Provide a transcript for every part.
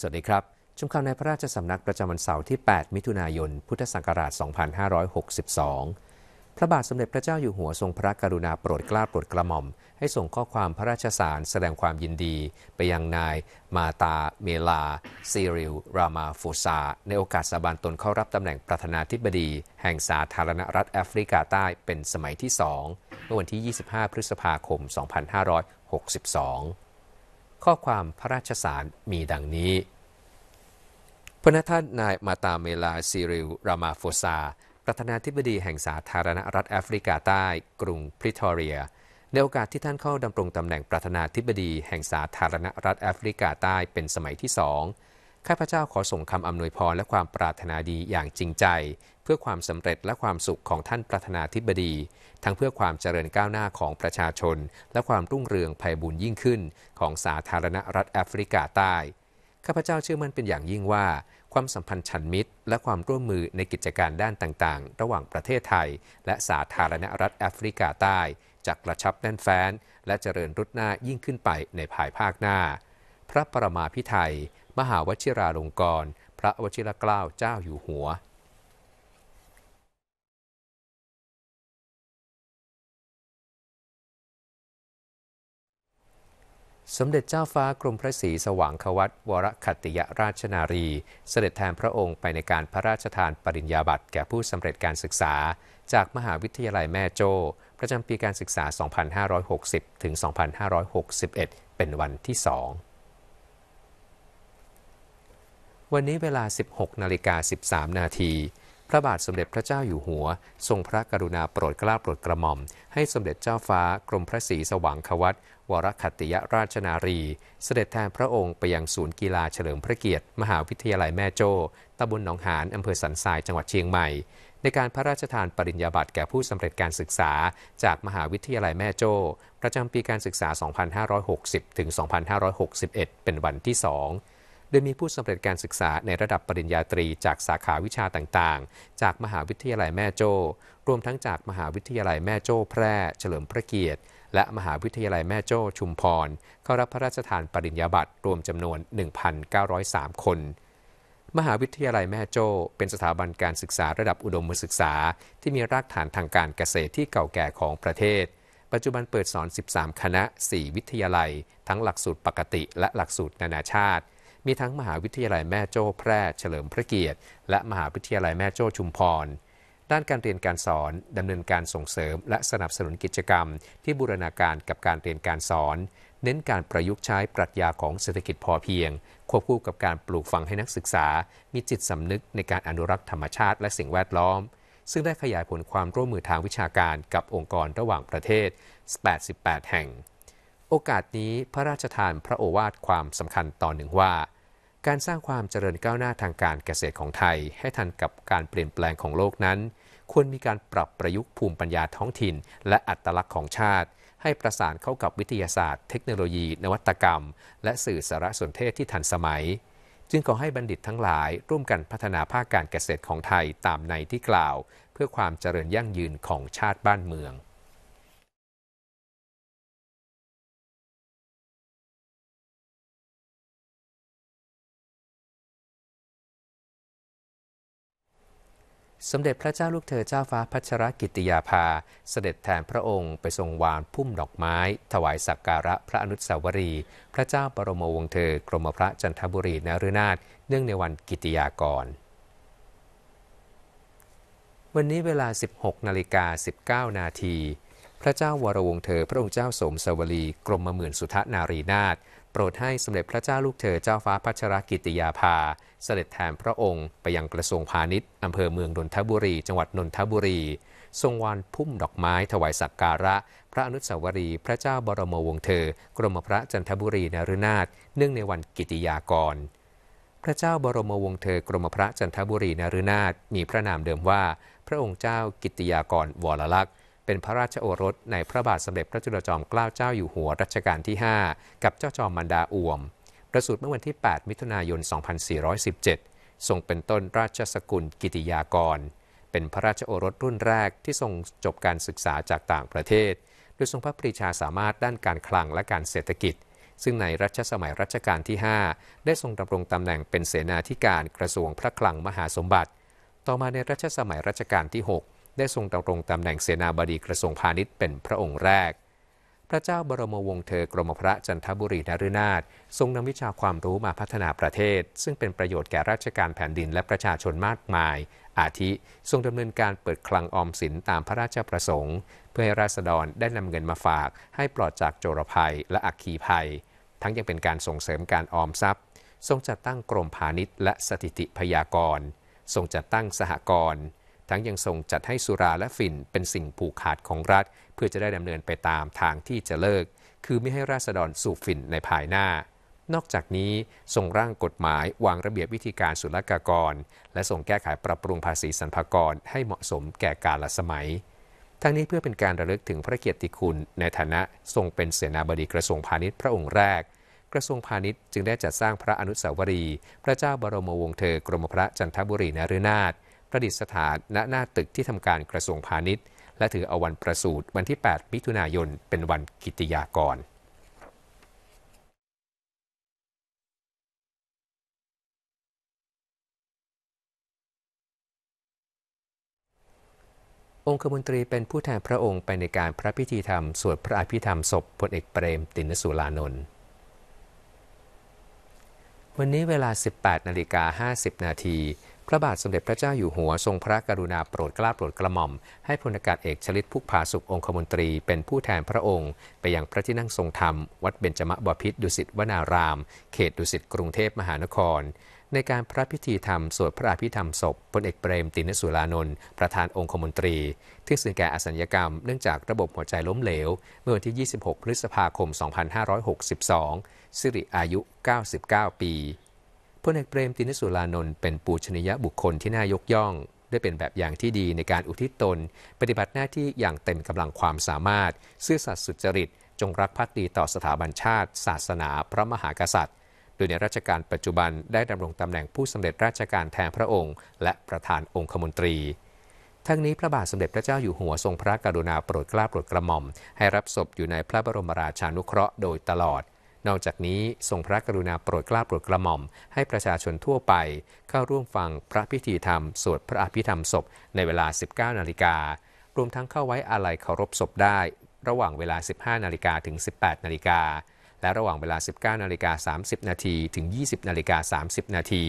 สวัสดีครับ ชมข่าวในพระราชสำนักประจำวันเสาร์ที่ 8 มิถุนายน พุทธศักราช 2562 พระบาทสมเด็จพระเจ้าอยู่หัวทรงพระกรุณาโปรดเกล้าโปรดกระหม่อม ให้ส่งข้อความพระราชสารแสดงความยินดี ไปยังนายมาตาเมลา ซีริล รามาฟูซาในโอกาสสาบานตนเข้ารับตำแหน่งประธานาธิบดีแห่งสาธารณรัฐแอฟริกาใต้เป็นสมัยที่2เมื่อวันที่ 25 พฤษภาคม 2562ข้อความพระราชสารมีดังนี้ พระท่านนายมาตาเมลาซิริลรามาโฟซา ประธานาธิบดีแห่งสาธารณรัฐแอฟริกาใต้ กรุงพริทอเรียในโอกาสที่ท่านเข้าดำรงตำแหน่งประธานาธิบดีแห่งสาธารณรัฐแอฟริกาใต้เป็นสมัยที่สองข้าพเจ้าขอส่งคำอำนวยพรและความปรารถนาดีอย่างจริงใจเพื่อความสำเร็จและความสุขของท่านประธานาธิบดี ทั้งเพื่อความเจริญก้าวหน้าของประชาชน และความรุ่งเรืองไพบุญยิ่งขึ้นของสาธารณรัฐแอฟริกาใต้ ข้าพเจ้าเชื่อมั่นเป็นอย่างยิ่งว่า ความสัมพันธ์ฉันมิตร และความร่วมมือในกิจการด้านต่าง ๆ ระหว่างประเทศไทยและสาธารณรัฐแอฟริกาใต้จะกระชับแน่นแฟ้น และเจริญรุดหน้ายิ่งขึ้นไปในภายภาคหน้า พระประมาพิไทยมหาวชิราลงกรณ์พระวชิรเกล้าเจ้าอยู่หัวสมเด็จเจ้าฟ้ากรมพระศรีสว่างควัตวรคติยราชนารี เสด็จแทนพระองค์ไปในการพระราชทานปริญญาบัตรแก่ผู้สำเร็จการศึกษา จากมหาวิทยาลัยแม่โจ้ ประจำปีการศึกษา 2560 ถึง 2561 เป็นวันที่สอง วันนี้เวลา 16 นาฬิกา 13 นาทีพระบาทสมเด็จพระเจ้าอยู่หัว ทรงพระกรุณาโปรดเกล้าโปรดกระหม่อม ให้สมเด็จเจ้าฟ้า กรมพระศรีสว่างควัตวรคัติยราชนารี เสด็จแทนพระองค์ไปยังศูนย์กีฬาเฉลิมพระเกียรติ มหาวิทยาลัยแม่โจ้ตำบลหนองหานอำเภอสันทรายจังหวัดเชียงใหม่ ในการพระราชทานปริญญาบัตรแก่ผู้สำเร็จการศึกษา จากมหาวิทยาลัยแม่โจ้ประจำปีการศึกษา 2560 2561 เป็นวันที่สองดยมีผู้สำเร็จการศึกษาในระดับปริญญาตรีจากสาขาวิชาต่างๆ จากมหาวิทยาลัยแม่โจ้ รวมทั้งจากมหาวิทยาลัยแม่โจ้ แพร่เฉลิมพระเกียรติ และมหาวิทยาลัยแม่โจ้ ชุมพรเข้ารับพระราชทานปริญญาบัตรรวมจำนวน 1,903 คน มหาวิทยาลัยแม่โจ้เป็นสถาบันการศึกษาระดับอุดมศึกษา ที่มีรากฐานทางการเกษตรที่เก่าแก่ของประเทศ ปัจจุบันเปิดสอน 13 คณะ 4 วิทยาลัยทั้งหลักสูตรปกติและหลักสูตรนานาชาติมีทั้ง มหาวิทยาลัยแม่โจ้แพร่เฉลิมพระเกียรติ และมหาวิทยาลัยแม่โจ้ชุมพร ด้านการเรียนการสอนดำเนินการส่งเสริมและสนับสนุนกิจกรรม ที่บูรณาการกับการเรียนการสอน เน้นการประยุกต์ใช้ปรัชญาของเศรษฐกิจพอเพียง ควบคู่กับการปลูกฝังให้นักศึกษา มีจิตสำนึกในการอนุรักษ์ธรรมชาติและสิ่งแวดล้อม ซึ่งได้ขยายผลความร่วมมือทางวิชาการกับองค์กรระหว่างประเทศ 88 แห่ง โอกาสนี้พระราชทานพระโอวาทความสำคัญตอนหนึ่งว่าการสร้างความเจริญก้าวหน้าทางการเกษตรของไทยให้ทันกับการเปลี่ยนแปลงของโลกนั้น ควรมีการปรับประยุกต์ภูมิปัญญาท้องถิ่นและอัตลักษณ์ของชาติให้ประสานเข้ากับวิทยาศาสตร์เทคโนโลยี นวัตกรรม และสื่อสารสนเทศที่ทันสมัย จึงขอให้บัณฑิตทั้งหลายร่วมกันพัฒนาภาคการเกษตรของไทยตามในที่กล่าวเพื่อความเจริญยั่งยืนของชาติบ้านเมืองสมเด็จพระเจ้าลูกเธอเจ้าฟ้าพัชรกิติยาภา เสด็จแทนพระองค์ไปทรงวานพุ่มดอกไม้ ถวายสักการะพระอนุสาวรีย์พระเจ้าบรมวงศ์เธอ กรมพระจันทบุรีนฤนาถเนื่องในวันกิติยากร วันนี้เวลา 16นาฬิกา19นาที พระเจ้าวรวงเธอพระองค์เจ้าสมสวรีกรมหมื่นสุทธนารีนาถโปรดให้สมเด็จพระเจ้าลูกเธอเจ้าฟ้าพัชรกิติยาภาเสด็จแทนพระองค์ไปยังกระทรวงพาณิชย์อำเภอเมืองนนทบุรีจังหวัดนนทบุรี ทรงวานพุ่มดอกไม้ ถวายสักการะ พระอนุสาวรีย์พระเจ้าบรมวงศ์เธอ กรมพระจันทบุรีนรุนาถเนื่องในวันกิติยากร พระเจ้าบรมวงศ์เธอ กรมพระจันทบุรีนรุนาถมีพระนามเดิมว่า พระองค์เจ้ากิติยากรวรลักษณ์เป็นพระราชโอรสในพระบาทสมเด็จพระจุลจอมเกล้าเจ้าอยู่หัวรัชกาลที่ 5 กับเจ้าจอมมันดาอวม ประสูติเมื่อวันที่ 8 มิถุนายน 2417ทรงเป็นต้นราชสกุลกิติยากร เป็นพระราชโอรสรุ่นแรกที่ทรงจบการศึกษาจากต่างประเทศ โดยทรงพระปรีชาสามารถด้านการคลังและการเศรษฐกิจ ซึ่งในรัชสมัยรัชกาลที่5ได้ทรงดำรงตำแหน่งเป็นเสนาธิการกระทรวงพระคลังมหาสมบัติ ต่อมาในรัชสมัยรัชกาลที่ 6ได้ทรงดำรงตำแหน่งเสนาบดีกระทรวงพาณิชย์เป็นพระองค์แรก พระเจ้าบรมวงศ์เธอกรมพระจันทบุรีนฤนาถทรงนำวิชาความรู้มาพัฒนาประเทศ ซึ่งเป็นประโยชน์แก่ราชการแผ่นดินและประชาชนมากมาย อาทิ ทรงดำเนินการเปิดคลังออมสินตามพระราชประสงค์ เพื่อให้ราษฎรได้นำเงินมาฝากให้ปลอดจากโจรภัยและอักขีภัย ทั้งยังเป็นการส่งเสริมการออมทรัพย์ ทรงจัดตั้งกรมพาณิชย์ และสถิติพยากรณ์ทรงจัดตั้งสหกรณ์ั้งยังทรงจัดให้สุรา และฝิ่นเป็นสิ่งผูกขาดของรัฐ เพื่อจะได้ดำเนินไปตามทางที่จะเลิก คือไม่ให้ราษฎรสูบฝิ่นในภายหน้า นอกจากนี้ ทรงร่างกฎหมายวางระเบียบวิธีการศุลกากร และทรงแก้ไขปรับปรุงภาษีสรรพากรให้เหมาะสมแก่กาลสมัย ทั้งนี้เพื่อเป็นการระลึกถึงพระเกียรติคุณ ในฐานะทรงเป็นเสนาบดีกระทรวงพาณิชย์พระองค์แรกระทรวงพาณิชย์จึงได้จัดสร้างพระอนุสาวรีย์พระเจ้าบรมวงศ์เธอกรมพระจันทบุรีนฤนาถประดิษฐานณหน้าตึกที่ทำการกระทรวงพาณิชย์ และถือเอาวันประสูติวันที่ 8 มิถุนายนเป็นวันกิติยากร องคมนตรีเป็นผู้แทนพระองค์ไปในการพระพิธีธรรมสวดพระอภิธรรมศพพลเอกเปรม ตินสุลานนท์วันนี้เวลา 18 นาฬิกา 50 นาทีพระบาทสมเด็จพระเจ้าอยู่หัวทรงพระกรุณาโปรดกล้าโปรดกระหม่อม ให้พลอากาศเอกชลิตพุกผาสุของคมนตรี เป็นผู้แทนพระองค์ ไปยังพระที่นั่งทรงธรรมวัดเบญจมบพิตรดุสิตวนาราม เขตดุสิตกรุงเทพมหานคร ในการพระพิธีธรรมสวดพระอภิธรรมศพพลเอกเปรมตินสุรานนท์ประธานองคมนตรีที่สื่อแก่อสัญญกรรมเนื่องจากระบบหัวใจล้มเหลวเมื่อวันที่ 26 พฤษภาคม 2562 สิริอายุ 99 ปีพลเอกเปรมตินสุรานนท์เป็นปูชนียบุคคลที่น่ายกย่องได้เป็นแบบอย่างที่ดีในการอุทิศตน ปฏิบัติหน้าที่อย่างเต็มกำลังความสามารถ ซื่อสัตย์สุจริต จงรักภักดีต่อสถาบันชาติ ศาสนาพระมหากษัตริย์ โดยในราชการปัจจุบันได้ดำรงตำแหน่งผู้สำเร็จราชการแทนพระองค์ และประธานองคมนตรี ทั้งนี้พระบาทสมเด็จพระเจ้าอยู่หัวทรงพระกรุณาโปรดเกล้าโปรดกระหม่อม ให้รับศพอยู่ในพระบรมราชานุเคราะห์โดยตลอดนอกจากนี้ ทรงพระกรุณาโปรดเกล้าโปรดกระหม่อม ให้ประชาชนทั่วไปเข้าร่วมฟังพระพิธีธรรม สวดพระอภิธรรมศพในเวลา 19 นาฬิกา รวมทั้งเข้าไว้อาลัยเคารพศพได้ ระหว่างเวลา 15 นาฬิกาถึง 18นาฬิกา และระหว่างเวลา 19นาฬิกา 30นาทีถึง 20นาฬิกา 30 นาที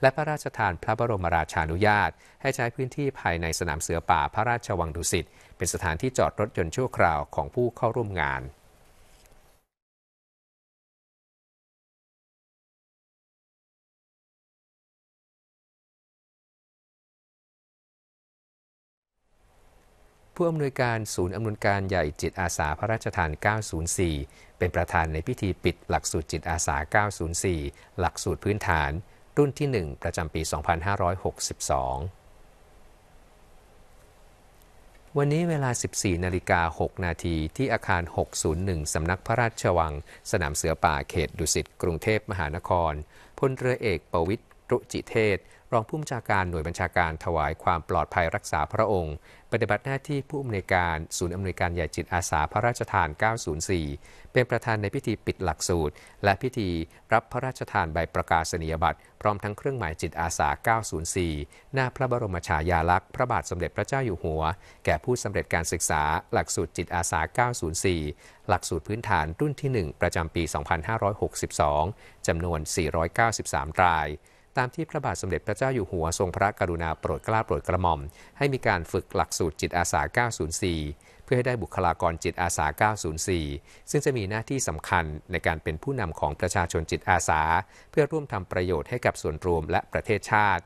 และพระราชทานพระบรมราชานุญาต ให้ใช้พื้นที่ภายในสนามเสือป่าพระราชวังดุสิตเป็นสถานที่จอดรถยนต์ชั่วคราวของผู้เข้าร่วมงานผู้อำนวยการศูนย์อำนวยการใหญ่จิตอาสาพระราชทาน 904 เป็นประธานในพิธีปิดหลักสูตรจิตอาสา 904 หลักสูตรพื้นฐาน รุ่นที่ 1 ประจำปี 2562 วันนี้เวลา 14 นาฬิกา 6 นาทีที่อาคาร 601 สำนักพระราชวัง สนามเสือป่าเขตดุสิต กรุงเทพมหานคร พลเรือเอกประวิทยรุจิเทศ รองผู้บัญชาการ หน่วยบัญชาการถวายความปลอดภัยรักษาพระองค์ ปฏิบัติหน้าที่ผู้อำนวยการ ศูนย์อำนวยการใหญ่จิตอาสาพระราชทาน 904 เป็นประธานในพิธีปิดหลักสูตร และพิธีรับพระราชทานใบประกาศนียบัตรพร้อมทั้งเครื่องหมายจิตอาสา 904 หน้าพระบรมฉายาลักษณ์พระบาทสมเด็จพระเจ้าอยู่หัวแก่ผู้สำเร็จการศึกษาหลักสูตรจิตอาสา 904 หลักสูตรพื้นฐานรุ่นที่1ประจำปี2562จำนวน 493 รายตามที่พระบาทสมเด็จพระเจ้าอยู่หัวทรงพระกรุณาโปรดเกล้าโปรดกระหม่อม ให้มีการฝึกหลักสูตรจิตอาสา 904 เพื่อให้ได้บุคลากรจิตอาสา 904 ซึ่งจะมีหน้าที่สำคัญในการเป็นผู้นำของประชาชนจิตอาสา เพื่อร่วมทำประโยชน์ให้กับส่วนรวมและประเทศชาติ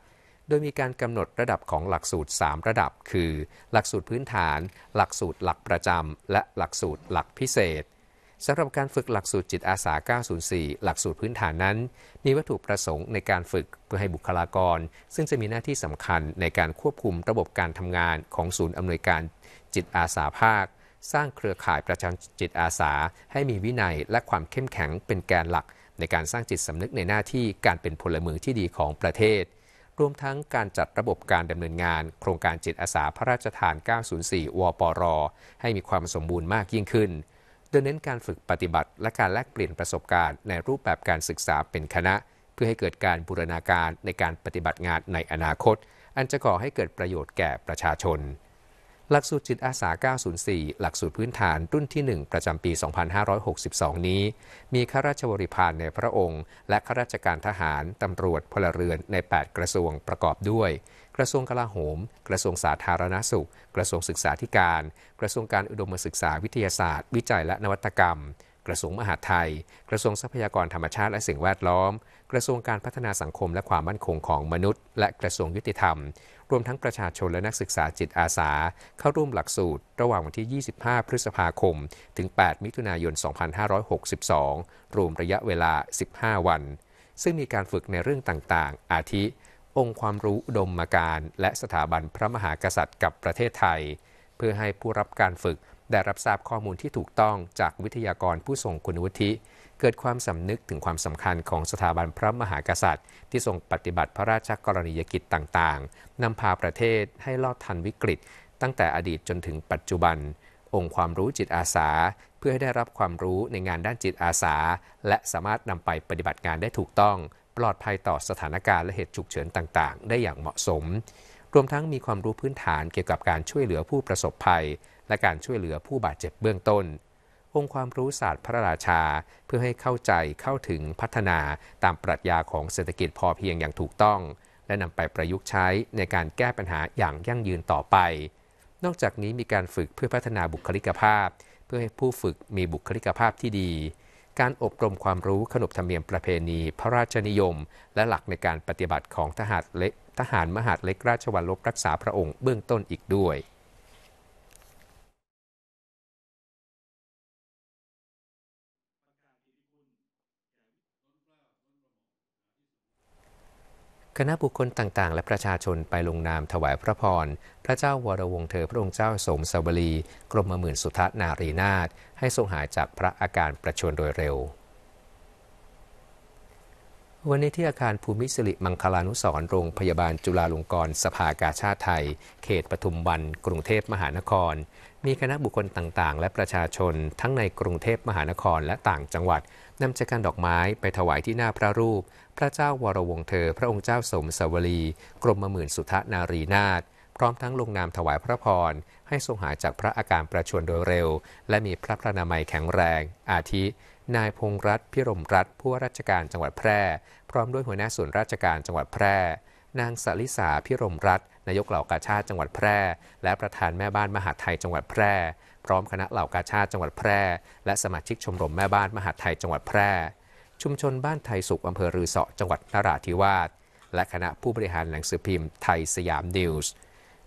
โดยมีการกำหนดระดับของหลักสูตร 3 ระดับ คือ หลักสูตรพื้นฐาน หลักสูตรหลักประจำและหลักสูตรหลักพิเศษสำหรับการฝึกหลักสูตรจิตอาสา 904 หลักสูตรพื้นฐานนั้น มีวัตถุประสงค์ในการฝึกเพื่อให้บุคลากรซึ่งจะมีหน้าที่สำคัญในการควบคุมระบบการทำงานของศูนย์อำนวยการจิตอาสาภาค สร้างเครือข่ายประชาจิตอาสาให้มีวินัยและความเข้มแข็งเป็นแกนหลักในการสร้างจิตสำนึกในหน้าที่การเป็นพลเมืองที่ดีของประเทศ รวมทั้งการจัดระบบการดำเนินงานโครงการจิตอาสาพระราชทาน 904 วปรให้มีความสมบูรณ์มากยิ่งขึ้นโดยเน้นการฝึกปฏิบัติและการแลกเปลี่ยนประสบการณ์ในรูปแบบการศึกษาเป็นคณะ เพื่อให้เกิดการบูรณาการในการปฏิบัติงานในอนาคต อันจะก่อให้เกิดประโยชน์แก่ประชาชน หลักสูตรจิตอาสา 904 หลักสูตรพื้นฐานรุ่นที่ 1 ประจำปี 2562 นี้ มีข้าราชบริพารในพระองค์และข้าราชการทหารตำรวจพลเรือนใน 8 กระทรวงประกอบด้วยกระทรวงกลาโหม กระทรวงสาธารณสุข กระทรวงศึกษาธิการ กระทรวงการอุดมศึกษาวิทยาศาสตร์ วิจัยและนวัตกรรม กระทรวงมหาดไทย กระทรวงทรัพยากรธรรมชาติและสิ่งแวดล้อม กระทรวงการพัฒนาสังคม และความมั่นคงของมนุษย์ และกระทรวงยุติธรรม รวมทั้งประชาชนและนักศึกษาจิตอาสา เข้าร่วมหลักสูตร ระหว่างวันที่ 25 พฤษภาคม ถึง 8 มิถุนายน 2562 รวมระยะเวลา 15 วัน ซึ่งมีการฝึกในเรื่องต่างๆ อาทิองค์ความรู้อุดมมการและสถาบันพระมหากษัตริย์กับประเทศไทย เพื่อให้ผู้รับการฝึกได้รับทราบข้อมูลที่ถูกต้องจากวิทยากรผู้ทรงคุณวุฒิเกิดความสำนึกถึงความสำคัญของสถาบันพระมหากษัตริย์ที่ทรงปฏิบัติพระราชกรณียกิจต่างๆนำพาประเทศให้ลอดทันวิกฤต ตั้งแต่อดีตจนถึงปัจจุบัน องค์ความรู้จิตอาสา เพื่อให้ได้รับความรู้ในงานด้านจิตอาสา และสามารถนำไปปฏิบัติงานได้ถูกต้องปลอดภัยต่อสถานการณ์และเหตุฉุกเฉินต่างๆ ได้อย่างเหมาะสม รวมทั้งมีความรู้พื้นฐานเกี่ยวกับการช่วยเหลือผู้ประสบภัย และการช่วยเหลือผู้บาดเจ็บเบื้องต้น องค์ความรู้ศาสตร์พระราชาเพื่อให้เข้าใจเข้าถึงพัฒนาตามปรัชญาของเศรษฐกิจพอเพียงอย่างถูกต้อง และนำไปประยุกต์ใช้ในการแก้ปัญหาอย่างยั่งยืนต่อไป นอกจากนี้มีการฝึกเพื่อพัฒนาบุคลิกภาพ เพื่อให้ผู้ฝึกมีบุคลิกภาพที่ดีการอบรมความรู้ขนบธรรมเนียมประเพณีพระราชนิยม และหลักในการปฏิบัติของทหารเล็กทหารมหาดเล็กราชวัลลบรักษาพระองค์เบื้องต้นอีกด้วยคณะบุคคลต่างๆ และประชาชนไปลงนามถวายพระพร พระเจ้าวรวงเธอพระองค์เจ้าสมสวรีกรมหมื่นสุทธนารีนาถให้ทรงหายจากพระอาการประชวรโดยเร็ววันนี้ที่อาคารภูมิสิริมังคลานุสรโรงพยาบาลจุฬาลงกรณ์สภากาชาติไทย เขตปทุมวันกรุงเทพมหานคร มีคณะบุคคลต่างๆ และประชาชนทั้งในกรุงเทพมหานครและต่างจังหวัดนำจักรดอกไม้ไปถวายที่หน้าพระรูป พระเจ้าวรวงเธอพระองค์เจ้าสมสวรีกรมหมื่นสุทนารีนาถพร้อมทั้งลงนามถวายพระพรให้ทรงหายจากพระอาการประชวรโดยเร็ว และมีพระพระนามัยแข็งแรง อาทิ นายพงรัตพิรมรัตผู้ว่าราชการจังหวัดแพร่ พร้อมด้วยหัวหน้าส่วนราชการจังหวัดแพร่ นางสลิสาพิรมรัตนายกเหล่ากาชาติจังหวัดแพร่ และประธานแม่บ้านมหาไทยจังหวัดแพร่ พร้อมคณะเหล่ากาชาติจังหวัดแพร่ และสมาชิกชมรมแม่บ้านมหาไทยจังหวัดแพร่ ชุมชนบ้านไทยสุขอำเภอรือเสาะจังหวัดนราธิวาสและคณะผู้บริหารหนังสือพิมพ์ไทยสยามนิวส์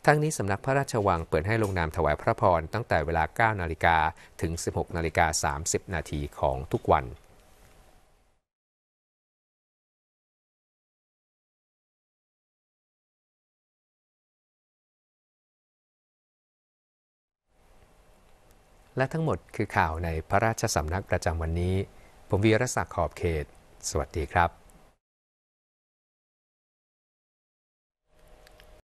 ทั้งนี้สำนักพระราชวังเปิดให้ลงนามถวายพระพรตั้งแต่เวลา 9นาฬิกาถึง 16นาฬิกา30นาทีของทุกวัน และทั้งหมดคือข่าวในพระราชสำนักประจำวันนี้ ผมวีรศักดิ์ขอบเขต สวัสดีครับ